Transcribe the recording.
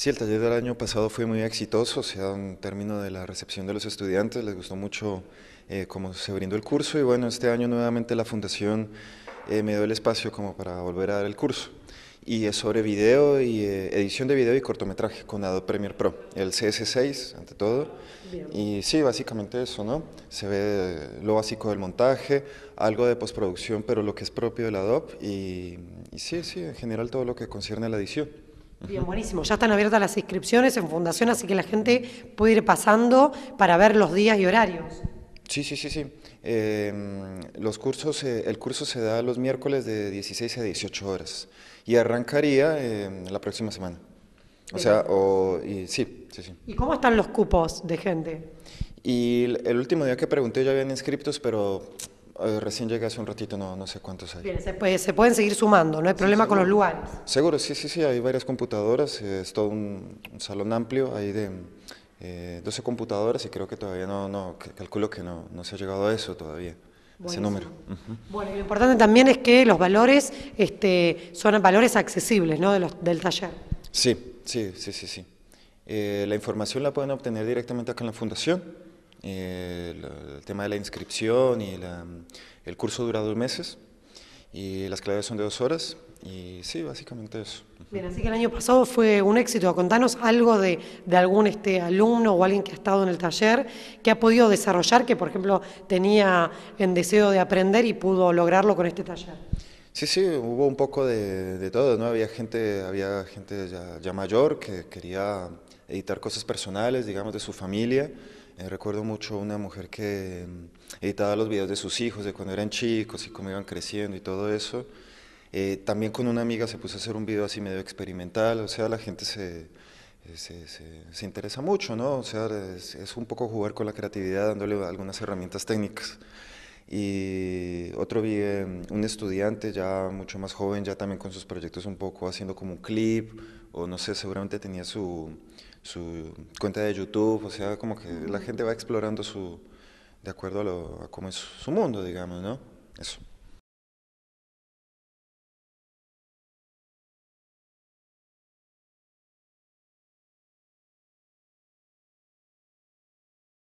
Sí, el taller del año pasado fue muy exitoso, o sea, en término de la recepción de los estudiantes, les gustó mucho eh, cómo se brindó el curso y bueno, este año nuevamente la fundación eh, me dio el espacio como para volver a dar el curso. Y es sobre video y eh, edición de video y cortometraje con Adobe Premiere Pro, el CS6 ante todo. Y sí, básicamente eso, ¿no? Se ve lo básico del montaje, algo de postproducción, pero lo que es propio del Adobe y, y sí, sí, en general todo lo que concierne a la edición. Bien, buenísimo. Ya están abiertas las inscripciones en Fundación, así que la gente puede ir pasando para ver los días y horarios. Sí, sí, sí, sí. Em, los cursos, eh, el curso se da los miércoles de 16 a 18 horas y arrancaría em, la próxima semana. O sea, o, y, sí, sí, sí. ¿Y cómo están los cupos de gente? Y el último día que pregunté ya habían inscriptos, pero recién llegué hace un ratito, no, no sé cuántos hay. Bien, se, pueden seguir sumando, no hay problema con los lugares. Seguro, sí, sí, sí, hay varias computadoras, eh, es todo un, salón amplio, hay de 12 eh, computadoras y creo que todavía no, no calculo que no, no se ha llegado a eso todavía. Ese número. Bueno, lo importante también es que los valores este, son valores accesibles ¿no? de los, del taller. Sí, sí, sí, sí. sí. Eh, la información la pueden obtener directamente acá en la fundación el, tema de la inscripción y el curso dura dos meses y las claves son de dos horas y sí, básicamente eso. Bien, así que el año pasado fue un éxito. Contanos algo de, de algún este, alumno o alguien que ha estado en el taller, que ha podido desarrollar, que por ejemplo tenía en deseo de aprender y pudo lograrlo con este taller. Sí, sí, hubo un poco de, de todo, ¿no? Había gente, había gente ya mayor que quería editar cosas personales, digamos, de su familia, eh, recuerdo mucho una mujer que mm, editaba los videos de sus hijos, de cuando eran chicos y cómo iban creciendo y todo eso. Eh, también con una amiga se puso a hacer un video así medio experimental, o sea, la gente se, eh, interesa mucho, ¿no? O sea, es, es, un poco jugar con la creatividad dándole algunas herramientas técnicas. Y otro vi un estudiante ya mucho más joven, ya también con sus proyectos un poco haciendo como un clip, o no sé, seguramente tenía su, cuenta de YouTube, o sea, como que la gente va explorando su, de acuerdo a, cómo es su mundo, digamos, ¿no? Eso.